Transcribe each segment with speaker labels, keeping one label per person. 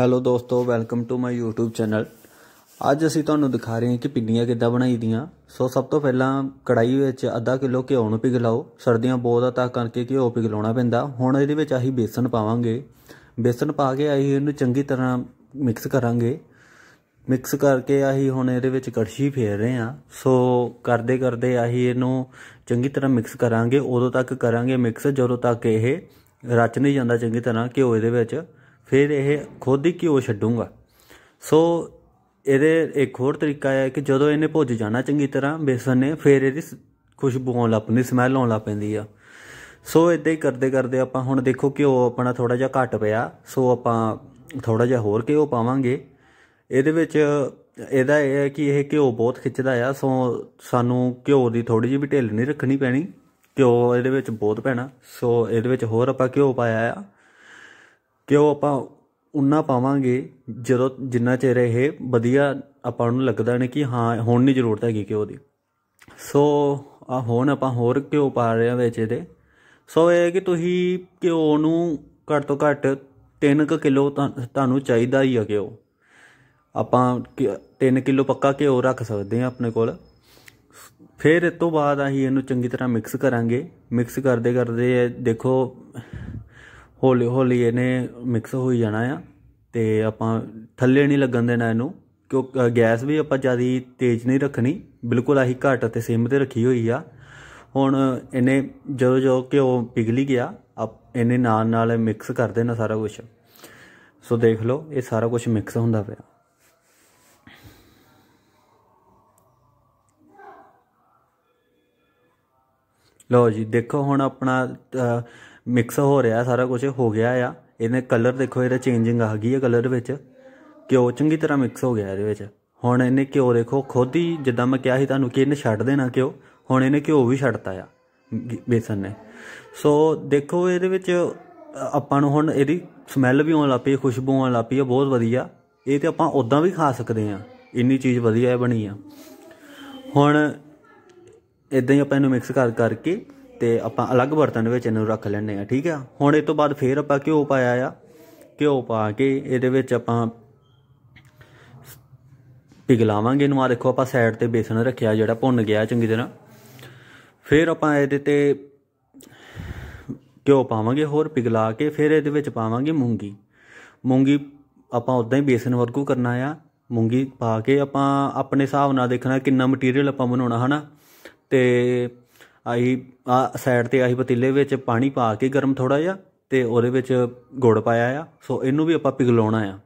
Speaker 1: Hello ਦੋਸਤੋ welcome to my YouTube channel ਅੱਜ ਅਸੀਂ ਤੁਹਾਨੂੰ ਦਿਖਾ ਰਹੇ ਹਾਂ ਕਿ ਪਿੰਨੀਆਂ ਕਿੱਦਾਂ ਬਣਾਈਦੀਆਂ ਸੋ ਸਭ ਤੋਂ ਪਹਿਲਾਂ ਕੜਾਈ ਵਿੱਚ ਅੱਧਾ ਕਿਲੋ ਘਿਓ ਨੂੰ ਪਿਘਲਾਓ ਸਰਦੀਆਂ ਬਹੁਤ ਆ ਤਾਂ ਕਰਕੇ ਘਿਓ ਪਿਘਲਾਉਣਾ ਪੈਂਦਾ ਹੁਣ ਇਹਦੇ ਵਿੱਚ ਅਸੀਂ ਬੇਸਣ ਪਾਵਾਂਗੇ ਬੇਸਣ ਪਾ ਕੇ ਅਸੀਂ ਇਹਨੂੰ ਚੰਗੀ ਤਰ੍ਹਾਂ ਮਿਕਸ ਕਰਾਂਗੇ ਮਿਕਸ ਕਰਕੇ ਅਸੀਂ ਹੁਣ ਇਹਦੇ ਵਿੱਚ ਕੜਛੀ ਫੇਰ ਰਹੇ ਹਾਂ ਸੋ ਕਰਦੇ ਕਰਦੇ ਅਸੀਂ ਇਹਨੂੰ ਚੰਗੀ ਤਰ੍ਹਾਂ ਮਿਕਸ ਕਰਾਂਗੇ ਉਦੋਂ ਤੱਕ ਕਰਾਂਗੇ ਮਿਕਸ ਜਦੋਂ ਤੱਕ ਇਹ ਰਚ ਨਹੀਂ ਜਾਂਦਾ ਚੰਗੀ ਤਰ੍ਹਾਂ ਘਿਓ ਇਹਦੇ ਵਿੱਚ ਫਿਰ ਇਹ ਖੁਦ ਹੀ ਕਿਉਂ ਛੱਡੂਗਾ ਸੋ ਇਹਦੇ ਇੱਕ ਹੋਰ ਤਰੀਕਾ ਹੈ ਕਿ ਜਦੋਂ ਇਹਨੇ ਭੁੱਜ ਜਾਣਾ ਚੰਗੀ ਤਰ੍ਹਾਂ ਬੇਸਨ ਨੇ ਫਿਰ ਇਹਦੀ ਖੁਸ਼ਬੂ ਆਉਣ ਲੱਗ ਪੈਂਦੀ ਸਮੈਲ ਆਉਣ ਲੱਗ ਪੈਂਦੀ ਆ ਸੋ ਇਦਾਂ ਹੀ ਕਰਦੇ ਕਰਦੇ ਆਪਾਂ ਹੁਣ ਦੇਖੋ ਕਿ ਉਹ ਆਪਣਾ ਥੋੜਾ ਜਿਹਾ ਘਟ ਪਿਆ ਸੋ ਆਪਾਂ ਥੋੜਾ ਜਿਹਾ ਹੋਰ ਕਿਉਂ ਪਾਵਾਂਗੇ ਇਹਦੇ ਵਿੱਚ ਇਹਦਾ ਇਹ ਹੈ ਕਿ ਇਹ ਘਿਓ ਬਹੁਤ ਖਿੱਚਦਾ ਆ ਸੋ ਸਾਨੂੰ ਘਿਓ ਦੀ ਥੋੜੀ ਜਿਹੀ ਵੀ ਢਿੱਲ ਨਹੀਂ ਰੱਖਣੀ ਪੈਣੀ ਘਿਓ ਇਹਦੇ ਵਿੱਚ ਬਹੁਤ ਪੈਣਾ ਸੋ ਇਹਦੇ ਵਿੱਚ ਹੋਰ ਆਪਾਂ ਘਿਓ ਪਾਇਆ ਆ ਕਿ ਉਹ ਆਪਾਂ ਉਨਾ ਪਾਵਾਂਗੇ ਜਦੋਂ ਜਿੰਨਾ ਚਿਰ ਇਹ ਵਧੀਆ ਆਪਾਂ ਨੂੰ ਲੱਗਦਾ ਨੇ ਕਿ ਹਾਂ ਹੁਣ ਨਹੀਂ ਜ਼ਰੂਰਤ ਹੈਗੀ ਕਿ ਦੀ ਸੋ ਆ ਹੁਣ ਆਪਾਂ ਹੋਰ ਕਿਉਂ ਪਾ ਰਹੇ ਆ ਵਿੱਚ ਇਹਦੇ ਸੋ ਇਹ ਕਿ ਤੁਸੀਂ ਘਿਓ ਨੂੰ ਘੱਟ ਤੋਂ ਘੱਟ 3 ਕ ਕਿਲੋ ਤੁਹਾਨੂੰ ਚਾਹੀਦਾ ਹੀ ਆ ਘਿਓ ਆਪਾਂ 3 ਕਿਲੋ ਪੱਕਾ ਘਿਓ ਰੱਖ ਸਕਦੇ ਆ ਆਪਣੇ ਕੋਲ ਫਿਰ ਇਸ ਤੋਂ ਬਾਅਦ ਅਸੀਂ ਇਹਨੂੰ ਚੰਗੀ ਤਰ੍ਹਾਂ ਮਿਕਸ ਕਰਾਂਗੇ ਮਿਕਸ ਕਰਦੇ ਕਰਦੇ ਦੇਖੋ ਹੌਲੀ ਹੌਲੀ ਇਹਨੇ ਮਿਕਸ ਹੋਈ ਜਾਣਾ ਆ ਤੇ ਆਪਾਂ ਥੱਲੇ ਨਹੀਂ ਲੱਗਣ ਦੇਣਾ ਇਹਨੂੰ ਕਿਉਂਕਿ ਗੈਸ ਵੀ ਆਪਾਂ ਜਿਆਦਾ ਤੇਜ਼ ਨਹੀਂ ਰੱਖਣੀ ਬਿਲਕੁਲ ਆਹੀ ਘੱਟ ਤੇ ਸਿਮ ਤੇ ਰੱਖੀ ਹੋਈ ਆ ਹੁਣ ਇਹਨੇ ਜਦੋਂ ਕਿ ਉਹ ਪਿਘਲੀ ਗਿਆ ਇਹਨੇ ਨਾਲ ਨਾਲ ਮਿਕਸ ਕਰ ਦੇਣਾ ਸਾਰਾ ਕੁਝ ਸੋ ਦੇਖ ਲਓ ਇਹ ਸਾਰਾ ਕੁਝ ਮਿਕਸ ਹੁੰਦਾ ਪਿਆ ਲਓ ਜੀ ਦੇਖੋ ਹੁਣ ਆਪਣਾ ਮਿਕਸ ਹੋ ਰਿਹਾ ਸਾਰਾ ਕੁਝ ਹੋ ਗਿਆ ਆ ਇਹਨੇ ਕਲਰ ਦੇਖੋ ਇਹਦਾ ਚੇਂਜਿੰਗ ਆ ਗਈ ਹੈ ਕਲਰ ਵਿੱਚ ਘਿਓ ਚੰਗੀ ਤਰ੍ਹਾਂ ਮਿਕਸ ਹੋ ਗਿਆ ਇਹਦੇ ਵਿੱਚ ਹੁਣ ਇਹਨੇ ਘਿਓ ਦੇਖੋ ਖੁਦ ਹੀ ਜਿੱਦਾਂ ਮੈਂ ਕਿਹਾ ਸੀ ਤੁਹਾਨੂੰ ਕਿ ਇਹਨੇ ਛੱਡ ਦੇਣਾ ਘਿਓ ਹੁਣ ਇਹਨੇ ਘਿਓ ਵੀ ਛੱਡਤਾ ਆ ਬੇਸਨ ਨੇ ਸੋ ਦੇਖੋ ਇਹਦੇ ਵਿੱਚ ਆਪਾਂ ਨੂੰ ਹੁਣ ਇਹਦੀ ਸਮੈਲ ਵੀ ਆਉਣ ਲੱਗ ਪਈ ਖੁਸ਼ਬੂ ਆਉਣ ਲੱਗ ਆ ਬਹੁਤ ਵਧੀਆ ਇਹ ਤੇ ਆਪਾਂ ਉਦਾਂ ਵੀ ਖਾ ਸਕਦੇ ਆ ਇੰਨੀ ਚੀਜ਼ ਵਧੀਆ ਬਣੀ ਆ ਹੁਣ ਇਦਾਂ ਹੀ ਆਪਾਂ ਇਹਨੂੰ ਮਿਕਸ ਕਰ ਕਰਕੇ ਤੇ ਆਪਾਂ ਅਲੱਗ ਬਰਤਨ ਵਿੱਚ ਇਹਨੂੰ ਰੱਖ ਲੈਣੇ ਆ ਠੀਕ ਆ ਹੁਣ ਇਹ ਤੋਂ ਬਾਅਦ ਫੇਰ ਆਪਾਂ ਘਿਓ ਪਾਇਆ ਆ ਘਿਓ ਪਾ ਕੇ ਇਹਦੇ ਵਿੱਚ ਆਪਾਂ ਪਿਗਲਾਵਾਂਗੇ ਇਹਨੂੰ ਆ ਦੇਖੋ ਆਪਾਂ ਸਾਈਡ ਤੇ ਬੇਸਣ ਰੱਖਿਆ ਜਿਹੜਾ ਭੁੰਨ ਗਿਆ ਚੰਗੀ ਤਰ੍ਹਾਂ ਫੇਰ ਆਪਾਂ ਇਹਦੇ ਤੇ ਘਿਓ ਪਾਵਾਂਗੇ ਹੋਰ ਪਿਗਲਾ ਕੇ ਫੇਰ ਇਹਦੇ ਵਿੱਚ ਪਾਵਾਂਗੇ ਮੂੰਗੀ ਮੂੰਗੀ ਆਪਾਂ ਉਦਾਂ ਹੀ ਬੇਸਨ ਵਰਗੂ ਕਰਨਾ ਆ ਮੂੰਗੀ ਪਾ ਕੇ ਆਪਾਂ ਆਪਣੇ ਹਿਸਾਬ ਨਾਲ ਦੇਖਣਾ ਕਿੰਨਾ ਮਟੀਰੀਅਲ ਆਪਾਂ ਬਣਾਉਣਾ ਹਨਾ ਤੇ ਆਹੀ ਆ ਸਾਈਡ ਤੇ ਆਹੀ ਪਤੀਲੇ ਵਿੱਚ ਪਾਣੀ ਪਾ ਕੇ ਗਰਮ ਥੋੜਾ ਜਿਹਾ ਤੇ ਉਹਦੇ ਵਿੱਚ ਗੁੜ ਪਾਇਆ ਆ ਸੋ ਇਹਨੂੰ ਵੀ ਆਪਾਂ ਪਿਘਲਾਉਣਾ ਆ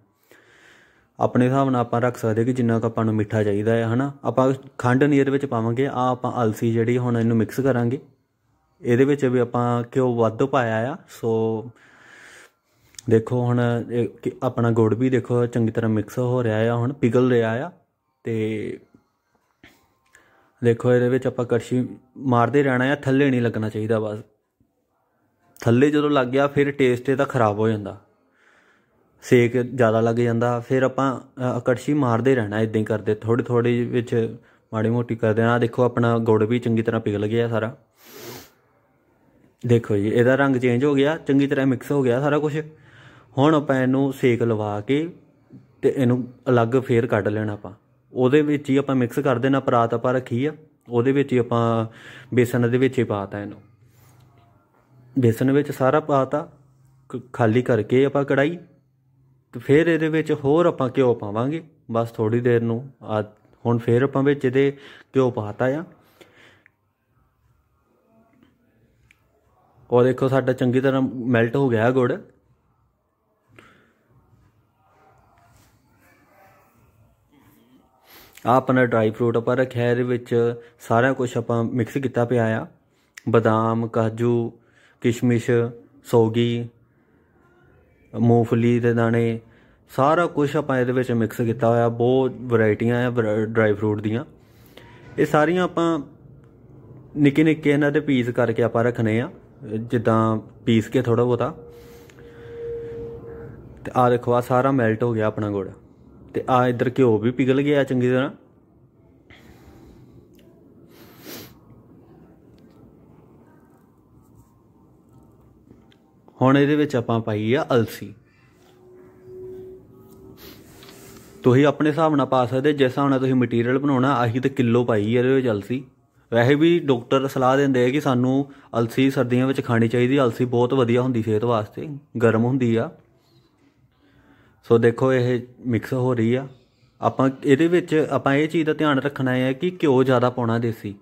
Speaker 1: ਆਪਣੇ ਹਿਸਾਬ ਨਾਲ ਆਪਾਂ ਰੱਖ ਸਕਦੇ ਕਿ ਜਿੰਨਾ ਕੁ ਆਪਾਂ ਨੂੰ ਮਿੱਠਾ ਚਾਹੀਦਾ ਹੈ ਹਨਾ ਆਪਾਂ ਖੰਡ ਨੀਰ ਵਿੱਚ ਪਾਵਾਂਗੇ ਆ ਆਪਾਂ ਅਲਸੀ ਜਿਹੜੀ ਹੁਣ ਇਹਨੂੰ ਮਿਕਸ ਕਰਾਂਗੇ ਇਹਦੇ ਵਿੱਚ ਵੀ ਆਪਾਂ ਕਿਉ ਵੱਧ ਪਾਇਆ ਆ ਸੋ ਦੇਖੋ ਹੁਣ ਆਪਣਾ ਗੁੜ ਵੀ ਦੇਖੋ ਚੰਗੀ ਤਰ੍ਹਾਂ ਮਿਕਸ ਹੋ ਰਿਹਾ ਆ ਹੁਣ ਪਿਘਲ ਰਿਹਾ ਆ ਤੇ ਦੇਖੋ ਇਹਦੇ ਵਿੱਚ ਆਪਾਂ ਕਰਸ਼ੀ ਮਾਰਦੇ ਰਹਿਣਾ ਆ ਥੱਲੇ ਨਹੀਂ ਲੱਗਣਾ ਚਾਹੀਦਾ ਬਸ ਥੱਲੇ ਜਦੋਂ ਲੱਗ ਗਿਆ ਫਿਰ ਟੇਸਟ ਇਹਦਾ ਖਰਾਬ ਹੋ ਜਾਂਦਾ ਸੇਕ ਜ਼ਿਆਦਾ ਲੱਗ ਜਾਂਦਾ ਫਿਰ ਆਪਾਂ ਕੜਛੀ ਮਾਰਦੇ ਰਹਿਣਾ ਇਦਾਂ ਹੀ ਕਰਦੇ ਥੋੜੀ ਥੋੜੀ ਵਿੱਚ ਮਾੜੀ ਮੋਟੀ ਕਰਦੇ ਆ ਦੇਖੋ ਆਪਣਾ ਗੁੜ ਵੀ ਚੰਗੀ ਤਰ੍ਹਾਂ ਪਿਘਲ ਗਿਆ ਸਾਰਾ ਦੇਖੋ ਜੀ ਇਹਦਾ ਰੰਗ ਚੇਂਜ ਹੋ ਗਿਆ ਚੰਗੀ ਤਰ੍ਹਾਂ ਮਿਕਸ ਹੋ ਗਿਆ ਸਾਰਾ ਕੁਝ ਹੁਣ ਆਪਾਂ ਇਹਨੂੰ ਸੇਕ ਲਵਾ ਕੇ ਤੇ ਇਹਨੂੰ ਅਲੱਗ ਫੇਰ ਕੱਢ ਲੈਣਾ ਆਪਾਂ ਉਹਦੇ ਵਿੱਚ ਹੀ ਆਪਾਂ ਮਿਕਸ ਕਰ ਦੇਣਾ ਪਰਾਤ ਆਪਾਂ ਰੱਖੀ ਆ ਉਹਦੇ ਵਿੱਚ ਹੀ ਆਪਾਂ ਬੇਸਨ ਦੇ ਵਿੱਚ ਹੀ ਪਾਤਾ ਇਹਨੂੰ ਬੇਸਨ ਵਿੱਚ ਸਾਰਾ ਪਾਤਾ ਖਾਲੀ ਕਰਕੇ ਆਪਾਂ ਕੜਾਈ ਤੇ ਫਿਰ ਇਹਦੇ ਵਿੱਚ ਹੋਰ ਆਪਾਂ ਘਿਓ ਪਾਵਾਂਗੇ ਬਸ ਥੋੜੀ ਦੇਰ ਨੂੰ ਆ ਹੁਣ ਫਿਰ ਆਪਾਂ ਵਿੱਚ ਇਹਦੇ ਘਿਓ ਪਾਤਾ ਆ ਔਰ ਦੇਖੋ ਸਾਡਾ ਚੰਗੀ ਤਰ੍ਹਾਂ ਮੈਲਟ ਹੋ ਗਿਆ ਗੁੜ ਆ ਆਪਣਾ ਡਰਾਈ ਫਰੂਟ ਆਪਾਂ ਰੱਖਿਆ ਇਹਦੇ ਵਿੱਚ ਸਾਰਾ ਕੁਝ ਆਪਾਂ ਮਿਕਸ ਕੀਤਾ ਪਿਆ ਆ ਬਦਾਮ ਕਾਜੂ ਕਿਸ਼ਮਿਸ਼ ਸੌਗੀ ਮੂੰਗਫਲੀ ਦੇ ਦਾਣੇ ਸਾਰਾ ਕੁਝ ਆਪਾਂ ਇਹਦੇ ਵਿੱਚ ਮਿਕਸ ਕੀਤਾ ਹੋਇਆ ਬਹੁਤ ਵੈਰਾਈਟੀਆਂ ਆ ਡਰਾਈ ਫਰੂਟ ਦੀਆਂ ਇਹ ਸਾਰੀਆਂ ਆਪਾਂ ਨਿੱਕੇ ਨਿੱਕੇ ਇਹਨਾਂ ਦੇ ਪੀਸ ਕਰਕੇ ਆਪਾਂ ਰੱਖਨੇ ਆ ਜਿੱਦਾਂ ਪੀਸ ਕੇ ਥੋੜਾ ਬੋਤਾ ਤੇ ਆ ਦੇਖੋ ਆ ਸਾਰਾ ਮੈਲਟ ਹੋ ਗਿਆ ਆਪਣਾ ਗੋੜਾ ਤੇ ਆ ਇਧਰ ਘਿਓ ਵੀ ਪਿਘਲ ਗਿਆ ਚੰਗੀ ਤਰ੍ਹਾਂ ਹੁਣ ਇਹਦੇ ਵਿੱਚ ਆਪਾਂ ਪਾਈ ਆ ਅਲਸੀ ਤੁਸੀਂ ਆਪਣੇ ਹਿਸਾਬ ਨਾਲ ਪਾ ਸਕਦੇ ਜਿਸ ਹਿਸਾਬ ਨਾਲ ਤੁਸੀਂ ਮਟੀਰੀਅਲ ਬਣਾਉਣਾ ਆਹੀ ਤੇ ਕਿਲੋ ਪਾਈ ਇਹਦੇ ਵਿੱਚ ਅਲਸੀ ਵੈਸੇ ਵੀ ਡਾਕਟਰ ਸਲਾਹ ਦਿੰਦੇ ਆ ਕਿ ਸਾਨੂੰ ਅਲਸੀ ਸਰਦੀਆਂ ਵਿੱਚ ਖਾਣੀ ਚਾਹੀਦੀ ਅਲਸੀ ਬਹੁਤ ਵਧੀਆ ਹੁੰਦੀ ਸਿਹਤ ਵਾਸਤੇ ਗਰਮ ਹੁੰਦੀ ਆ ਸੋ ਦੇਖੋ ਇਹ ਮਿਕਸ ਹੋ ਰਹੀ ਆ ਆਪਾਂ ਇਹਦੇ ਵਿੱਚ ਆਪਾਂ ਇਹ ਚੀਜ਼ ਦਾ ਧਿਆਨ ਰੱਖਣਾ ਹੈ ਕਿ ਘਿਓ ਜ਼ਿਆਦਾ ਪਾਉਣਾ ਦੇਸੀ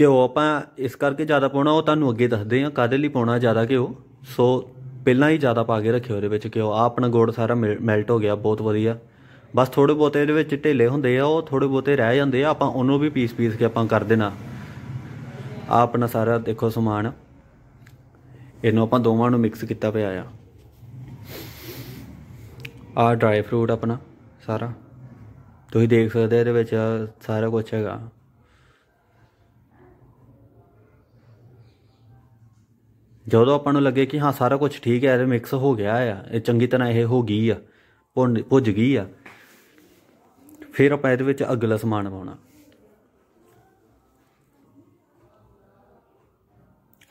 Speaker 1: ਘਿਓ ਆਪਾਂ ਇਸ ਕਰਕੇ ਜ਼ਿਆਦਾ ਪਾਉਣਾ ਉਹ ਤੁਹਾਨੂੰ ਅੱਗੇ ਦੱਸਦੇ ਆ ਕਾਦੇ ਲਈ ਪਾਉਣਾ ਜ਼ਿਆਦਾ ਘਿਓ ਸੋ ਪਹਿਲਾਂ ਹੀ ਜ਼ਿਆਦਾ ਪਾ ਕੇ ਰੱਖਿਓ ਉਹਦੇ ਵਿੱਚ ਘਿਓ ਆ ਆਪਣਾ ਗੋੜ ਸਾਰਾ ਮੈਲਟ ਹੋ ਗਿਆ ਬਹੁਤ ਵਧੀਆ ਬਸ ਥੋੜੇ ਬੋਤੇ ਇਹਦੇ ਵਿੱਚ ਢੇਲੇ ਹੁੰਦੇ ਆ ਉਹ ਥੋੜੇ ਬੋਤੇ ਰਹਿ ਜਾਂਦੇ ਆ ਆਪਾਂ ਉਹਨੂੰ ਵੀ ਪੀਸ ਪੀਸ ਕੇ ਆਪਾਂ ਕਰ ਦੇਣਾ ਆ ਆਪਣਾ ਸਾਰਾ ਦੇਖੋ ਸਮਾਨ ਇਹਨੂੰ ਆਪਾਂ ਦੋਵਾਂ ਨੂੰ ਮਿਕਸ ਕੀਤਾ ਪਿਆ ਆ ਆ ਡਰਾਈ ਫਰੂਟ ਆਪਣਾ ਸਾਰਾ ਤੁਸੀਂ ਦੇਖ ਸਕਦੇ ਇਹਦੇ ਵਿੱਚ ਸਾਰਾ ਕੁਝ ਹੈਗਾ ਜਦੋਂ ਆਪਾਂ ਨੂੰ ਲੱਗੇ ਕਿ ਹਾਂ ਸਾਰਾ ਕੁਝ ਠੀਕ ਹੈ ਇਹ ਮਿਕਸ ਹੋ ਗਿਆ ਆ ਇਹ ਚੰਗੀ ਤਰ੍ਹਾਂ ਇਹ ਹੋ ਗਈ ਆ ਪੁੱਜ ਗਈ ਆ ਫਿਰ ਆਪਾਂ ਇਹਦੇ ਵਿੱਚ ਅਗਲਾ ਸਮਾਨ ਪਾਉਣਾ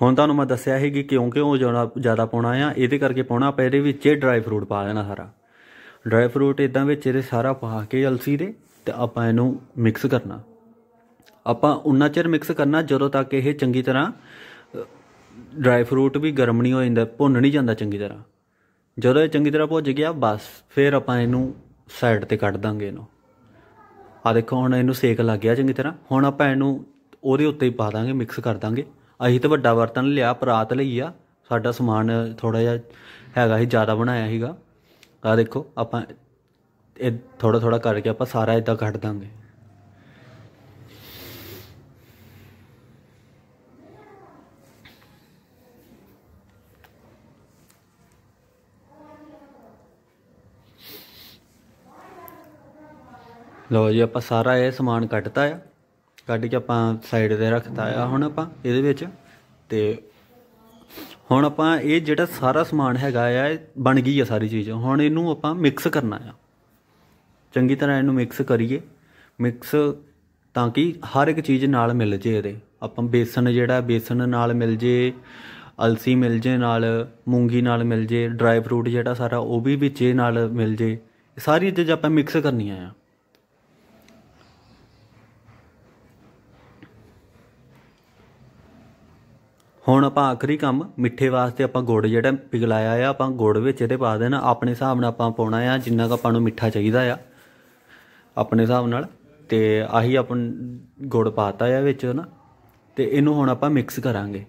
Speaker 1: ਹੁਣ ਤੁਹਾਨੂੰ ਮੈਂ ਦੱਸਿਆ ਹੈ ਕਿ ਕਿਉਂ ਕਿਉਂ ਜ਼ਿਆਦਾ ਪਾਉਣਾ ਆ ਇਹਦੇ ਕਰਕੇ ਪਾਉਣਾ ਆਪਾਂ ਇਹਦੇ ਵਿੱਚ ਡਰਾਈ ਫਰੂਟ ਪਾ ਦੇਣਾ ਸਾਰਾ ਡਰਾਈ ਫਰੂਟ ਇਦਾਂ ਵਿੱਚ ਇਹਦੇ ਸਾਰਾ ਪਾ ਕੇ ਅਲਸੀ ਦੇ ਤੇ ਆਪਾਂ ਇਹਨੂੰ ਮਿਕਸ ਕਰਨਾ ਆਪਾਂ ਉਨਾ ਚਿਰ ਮਿਕਸ ਕਰਨਾ ਜਦੋਂ ਤੱਕ ਇਹ ਚੰਗੀ ਤਰ੍ਹਾਂ ਡਰਾਈ ਫਰੂਟ ਵੀ ਗਰਮ ਨਹੀਂ ਹੋ ਜਾਂਦਾ ਭੁੰਨ ਨਹੀਂ ਜਾਂਦਾ ਚੰਗੀ ਤਰ੍ਹਾਂ ਜਦੋਂ ਇਹ ਚੰਗੀ ਤਰ੍ਹਾਂ ਭੁੱਜ ਗਿਆ ਬਸ ਫਿਰ ਆਪਾਂ ਇਹਨੂੰ ਸਾਈਡ ਤੇ ਕੱਢ ਦਾਂਗੇ ਇਹਨੂੰ ਆ ਦੇਖੋ ਹੁਣ ਇਹਨੂੰ ਸੇਕ ਲੱਗ ਗਿਆ ਚੰਗੀ ਤਰ੍ਹਾਂ ਹੁਣ ਆਪਾਂ ਇਹਨੂੰ ਉਹਦੇ ਉੱਤੇ ਹੀ ਪਾ ਦਾਂਗੇ ਮਿਕਸ ਕਰ ਦਾਂਗੇ ਅਸੀਂ ਤਾਂ ਵੱਡਾ ਬਰਤਨ ਲਿਆ ਪਰਾਤ ਲਈ ਆ ਸਾਡਾ ਸਮਾਨ ਥੋੜਾ ਜਿਹਾ ਹੈਗਾ ਸੀ ਜ਼ਿਆਦਾ ਬਣਾਇਆ ਸੀਗਾ ਆ ਦੇਖੋ ਆਪਾਂ ਇਹ ਥੋੜਾ ਥੋੜਾ ਕਰਕੇ ਆਪਾਂ ਸਾਰਾ ਇਦਾਂ ਕੱਢ ਦਾਂਗੇ ਲੋ ਜੀ ਆਪਾਂ ਸਾਰਾ ਇਹ ਸਮਾਨ ਕੱਟਤਾ ਆ ਕੱਢ ਕੇ ਆਪਾਂ ਸਾਈਡ ਤੇ ਰੱਖਤਾ ਆ ਹੁਣ ਆਪਾਂ ਇਹਦੇ ਵਿੱਚ ਤੇ ਹੁਣ ਆਪਾਂ ਇਹ ਜਿਹੜਾ ਸਾਰਾ ਸਮਾਨ ਹੈਗਾ ਆ ਬਣ ਗਈ ਆ ਸਾਰੀ ਚੀਜ਼ ਹੁਣ ਇਹਨੂੰ ਆਪਾਂ ਮਿਕਸ ਕਰਨਾ ਆ ਚੰਗੀ ਤਰ੍ਹਾਂ ਇਹਨੂੰ ਮਿਕਸ ਕਰੀਏ ਮਿਕਸ ਤਾਂ ਕਿ ਹਰ ਇੱਕ ਚੀਜ਼ ਨਾਲ ਮਿਲ ਜੇ ਇਹਦੇ ਆਪਾਂ ਬੇਸਣ ਜਿਹੜਾ ਬੇਸਣ ਨਾਲ ਮਿਲ ਜੇ ਅਲਸੀ ਮਿਲ ਜੇ ਨਾਲ ਮੂੰਗੀ ਨਾਲ ਮਿਲ ਜੇ ਡਰਾਈ ਫਰੂਟ ਜਿਹੜਾ ਸਾਰਾ ਉਹ ਵੀ ਵਿੱਚੇ ਨਾਲ ਮਿਲ ਜੇ ਸਾਰੀ ਚੀਜ਼ ਆਪਾਂ ਮਿਕਸ ਕਰਨੀਆਂ ਆ ਹੁਣ ਆਪਾਂ ਆਖਰੀ ਕੰਮ ਮਿੱਠੇ ਵਾਸਤੇ ਆਪਾਂ ਗੁੜ ਜਿਹੜਾ ਪਿਗਲਾਇਆ ਆ ਆਪਾਂ ਗੁੜ ਵਿੱਚ ਇਹਦੇ ਪਾ ਦੇਣਾ ਆਪਣੇ ਹਿਸਾਬ ਨਾਲ ਆਪਾਂ ਪਾਉਣਾ ਆ ਜਿੰਨਾ ਕ ਆਪਾਂ ਨੂੰ ਮਿੱਠਾ ਚਾਹੀਦਾ ਆ ਆਪਣੇ ਹਿਸਾਬ ਨਾਲ ਤੇ ਆਹੀ ਆਪਾਂ ਗੁੜ ਪਾਤਾ ਆ ਵਿੱਚ ਨਾ ਤੇ ਇਹਨੂੰ ਹੁਣ ਆਪਾਂ ਮਿਕਸ ਕਰਾਂਗੇ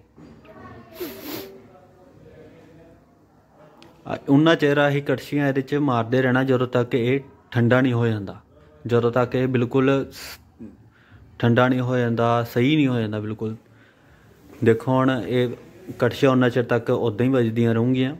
Speaker 1: ਉਹਨਾਂ ਚਿਹਰਾ ਹੀ ਕੜਛੀਆਂ ਇਹਦੇ 'ਚ ਮਾਰਦੇ ਰਹਿਣਾ ਜਦੋਂ ਤੱਕ ਇਹ ਠੰਡਾ ਨਹੀਂ ਹੋ ਜਾਂਦਾ ਜਦੋਂ ਤੱਕ ਇਹ ਬਿਲਕੁਲ ਠੰਡਾ ਨਹੀਂ ਹੋ ਜਾਂਦਾ ਸਹੀ ਨਹੀਂ ਹੋ ਜਾਂਦਾ ਬਿਲਕੁਲ ਦੇਖੋ ਹੁਣ ਇਹ ਕਟਸ਼ਾ ਉਹਨਾਂ ਚਿਰ ਤੱਕ ਉਦਾਂ ਹੀ ਵੱਜਦੀਆਂ ਰਹੂੰਗੀਆਂ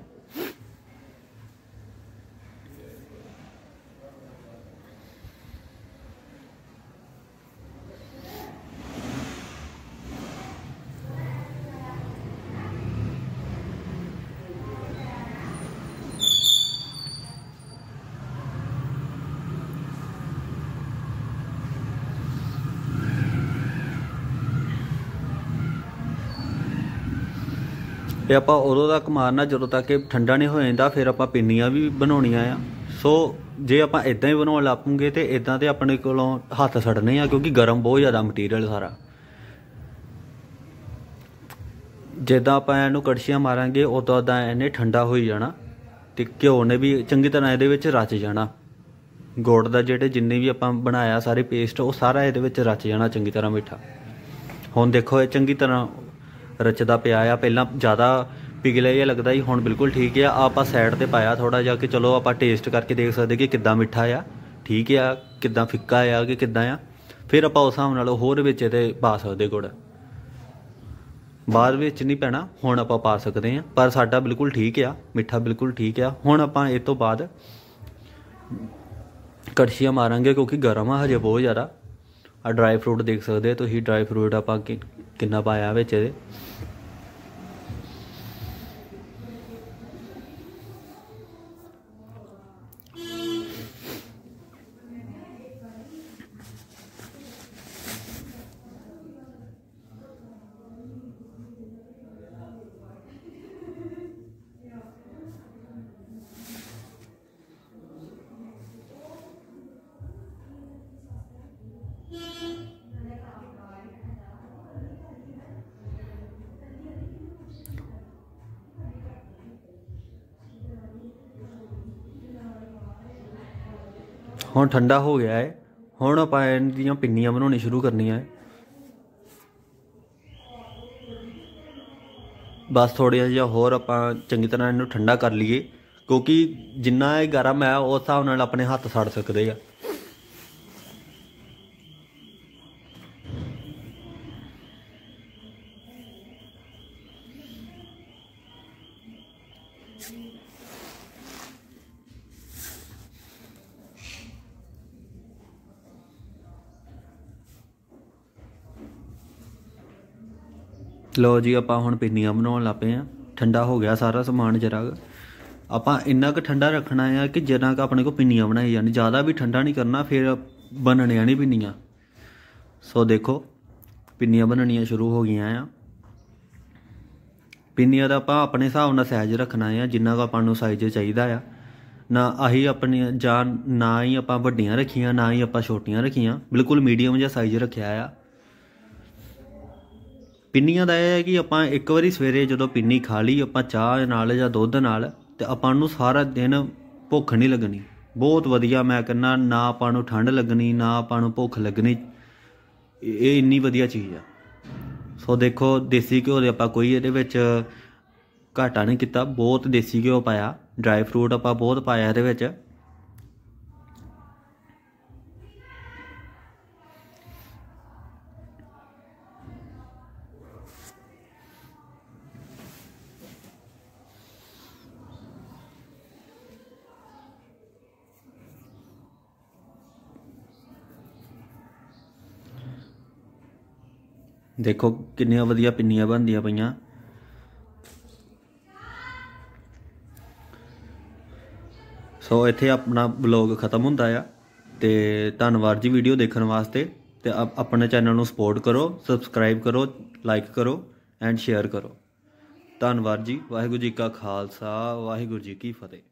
Speaker 1: ਤੇ ਆਪਾਂ ਉਦੋਂ ਤੱਕ ਮਾਰਨਾ ਜਦੋਂ ਤੱਕ ਇਹ ਠੰਡਾ ਨਹੀਂ ਹੋ ਜਾਂਦਾ ਫਿਰ ਆਪਾਂ ਪਿੰਨੀਆਂ ਵੀ ਬਣਾਉਣੀਆਂ ਆ ਸੋ ਜੇ ਆਪਾਂ ਇਦਾਂ ਹੀ ਬਣਾਉਣ ਲੱਪੂਗੇ ਤੇ ਇਦਾਂ ਤੇ ਆਪਣੇ ਕੋਲੋਂ ਹੱਥ ਸੜਨੇ ਆ ਕਿਉਂਕਿ ਗਰਮ ਬਹੁਤ ਜ਼ਿਆਦਾ ਮਟੀਰੀਅਲ ਸਾਰਾ ਜਿੱਦਾਂ ਆਪਾਂ ਇਹਨੂੰ ਕੜਛੀਆਂ ਮਾਰਾਂਗੇ ਉਦੋਂ ਉਦਾਂ ਇਹਨੇ ਠੰਡਾ ਹੋਈ ਜਾਣਾ ਤੇ ਘਿਓ ਨੇ ਵੀ ਚੰਗੀ ਤਰ੍ਹਾਂ ਇਹਦੇ ਵਿੱਚ ਰਚ ਜਾਣਾ ਗੋੜ ਦਾ ਜਿਹੜੇ ਜਿੰਨੇ ਵੀ ਆਪਾਂ ਬਣਾਇਆ ਸਾਰੇ ਪੇਸਟ ਉਹ ਸਾਰਾ ਇਹਦੇ ਵਿੱਚ ਰਚ ਜਾਣਾ ਚੰਗੀ ਤਰ੍ਹਾਂ ਮਿੱਠਾ ਹੁਣ ਦੇਖੋ ਇਹ ਚੰਗੀ ਤਰ੍ਹਾਂ ਰਚਦਾ ਪਿਆ ਆ ਪਹਿਲਾਂ ਜ਼ਿਆਦਾ ਪਿਗਲੇ ਜਿਹਾ ਲੱਗਦਾ ਸੀ ਹੁਣ ਬਿਲਕੁਲ ਠੀਕ ਆ ਆਪਾਂ ਸਾਈਡ ਤੇ ਪਾਇਆ ਥੋੜਾ ਜਿਹਾ ਕਿ ਚਲੋ ਆਪਾਂ ਟੇਸਟ ਕਰਕੇ ਦੇਖ ਸਕਦੇ ਕਿ ਕਿੱਦਾਂ ਮਿੱਠਾ ਆ ਠੀਕ ਆ ਕਿੱਦਾਂ ਫਿੱਕਾ ਆ ਕਿ ਕਿੱਦਾਂ ਆ ਫਿਰ ਆਪਾਂ ਉਸ ਹਾਮ ਨਾਲ ਹੋਰ ਵਿੱਚ ਇਹਦੇ ਪਾ ਸਕਦੇ ਗੁੜ ਬਾਅਦ ਵਿੱਚ ਨਹੀਂ ਪੈਣਾ ਹੁਣ ਆਪਾਂ ਪਾ ਸਕਦੇ ਆ ਪਰ ਸਾਡਾ ਬਿਲਕੁਲ ਠੀਕ ਆ ਮਿੱਠਾ ਬਿਲਕੁਲ ਠੀਕ ਆ ਹੁਣ ਆਪਾਂ ਇਹ ਤੋਂ ਬਾਅਦ ਕੜਛੀਆਂ ਮਾਰਾਂਗੇ ਕਿਉਂਕਿ ਗਰਮ ਆ ਹਜੇ ਬਹੁਤ ਜ਼ਿਆਦਾ ਆ ਡਰਾਈ ਫਰੂਟ ਦੇਖ ਸਕਦੇ ਹੋ ਤੁਸੀਂ ਡਰਾਈ ਫਰੂਟ ਆਪਾਂ ਕਿੰਨਾ ਪਾਇਆ ਵਿੱਚ ਇਹਦੇ ਹੁਣ ਠੰਡਾ ਹੋ ਗਿਆ ਹੈ ਹੁਣ ਆਪਾਂ ਇਹਦੀਆਂ ਪਿੰਨੀਆਂ ਬਣਾਉਣੀ ਸ਼ੁਰੂ ਕਰਨੀਆਂ ਹੈ ਬਸ ਥੋੜ੍ਹਾ ਜਿਹਾ ਹੋਰ ਆਪਾਂ ਚੰਗੀ ਤਰ੍ਹਾਂ ਇਹਨੂੰ ਠੰਡਾ ਕਰ ਲਈਏ ਕਿਉਂਕਿ ਜਿੰਨਾ ਇਹ ਗਰਮ ਹੈ ਉਸ ਹਿਸਾਬ ਨਾਲ ਆਪਣੇ ਹੱਥ ਸੜ ਸਕਦੇ ਆ Thank you. ਲੋ ਜੀ ਆਪਾਂ ਹੁਣ ਪਿੰਨੀਆਂ ਬਣਾਉਣ ਲੱਪੇ ਆ ਠੰਡਾ ਹੋ ਗਿਆ ਸਾਰਾ ਸਮਾਨ ਜਰਾ ਆਪਾਂ ਇੰਨਾ ਕੁ ਠੰਡਾ ਰੱਖਣਾ ਆ ਕਿ ਜਿੰਨਾ ਕੁ ਆਪਣੇ ਕੋ ਪਿੰਨੀਆਂ ਬਣਾਈ ਜਾਣ ਜ਼ਿਆਦਾ ਵੀ ਠੰਡਾ ਨਹੀਂ ਕਰਨਾ ਫਿਰ ਬਣਨੀਆਂ ਨਹੀਂ ਪਿੰਨੀਆਂ ਸੋ ਦੇਖੋ ਪਿੰਨੀਆਂ ਬਣਣੀਆਂ ਸ਼ੁਰੂ ਹੋ ਗਈਆਂ ਆ ਪਿੰਨੀਆਂ ਦਾ ਆਪਾਂ ਆਪਣੇ ਹਿਸਾਬ ਨਾਲ ਸਾਈਜ਼ ਰੱਖਣਾ ਆ ਜਿੰਨਾ ਕੁ ਆਪਾਂ ਨੂੰ ਸਾਈਜ਼ ਚਾਹੀਦਾ ਆ ਨਾ ਆਹੀ ਆਪਣੀ ਜਾਨ ਨਾ ਹੀ ਆਪਾਂ ਵੱਡੀਆਂ ਰੱਖੀਆਂ ਨਾ ਹੀ ਆਪਾਂ ਛੋਟੀਆਂ ਰੱਖੀਆਂ ਬਿਲਕੁਲ ਮੀਡੀਅਮ ਜਿਹਾ ਸਾਈਜ਼ ਰੱਖਿਆ ਆ ਪਿੰਨੀਆਂ ਦਾ ਇਹ ਹੈ ਕਿ ਆਪਾਂ ਇੱਕ ਵਾਰੀ ਸਵੇਰੇ ਜਦੋਂ ਪਿੰਨੀ ਖਾ ਲਈ ਆਪਾਂ ਚਾਹ ਨਾਲ ਜਾਂ ਦੁੱਧ ਨਾਲ ਤੇ ਆਪਾਂ ਨੂੰ ਸਾਰਾ ਦਿਨ ਭੁੱਖ ਨਹੀਂ ਲੱਗਣੀ ਬਹੁਤ ਵਧੀਆ ਮੈਂ ਕਹਿੰਦਾ ਨਾ ਆਪਾਂ ਨੂੰ ਠੰਡ ਲੱਗਣੀ ਨਾ ਆਪਾਂ ਨੂੰ ਭੁੱਖ ਲੱਗਣੀ ਇਹ ਇੰਨੀ ਵਧੀਆ ਚੀਜ਼ ਆ ਸੋ ਦੇਖੋ ਦੇਸੀ ਘਿਓ ਦੇ ਆਪਾਂ ਕੋਈ ਇਹਦੇ ਵਿੱਚ ਘਾਟਾ ਨਹੀਂ ਕੀਤਾ ਬਹੁਤ ਦੇਸੀ ਘਿਓ ਪਾਇਆ ਡਰਾਈ ਫਰੂਟ ਆਪਾਂ ਬਹੁਤ ਪਾਇਆ ਇਹਦੇ ਵਿੱਚ ਦੇਖੋ ਕਿੰਨੀਆਂ ਵਧੀਆ ਪਿੰਨੀਆਂ ਬਣਦੀਆਂ ਪਈਆਂ ਸੋ ਇੱਥੇ ਆਪਣਾ ਬਲੌਗ ਖਤਮ ਹੁੰਦਾ ਆ ਤੇ ਧੰਨਵਾਦ ਜੀ ਵੀਡੀਓ ਦੇਖਣ ਵਾਸਤੇ ਤੇ ਆਪਣੇ ਚੈਨਲ ਨੂੰ ਸਪੋਰਟ ਕਰੋ ਸਬਸਕ੍ਰਾਈਬ ਕਰੋ ਲਾਈਕ ਕਰੋ ਐਂਡ ਸ਼ੇਅਰ ਕਰੋ ਧੰਨਵਾਦ ਜੀ ਵਾਹਿਗੁਰੂ ਜੀ ਕਾ ਖਾਲਸਾ ਵਾਹਿਗੁਰੂ ਜੀ ਕੀ ਫਤਿਹ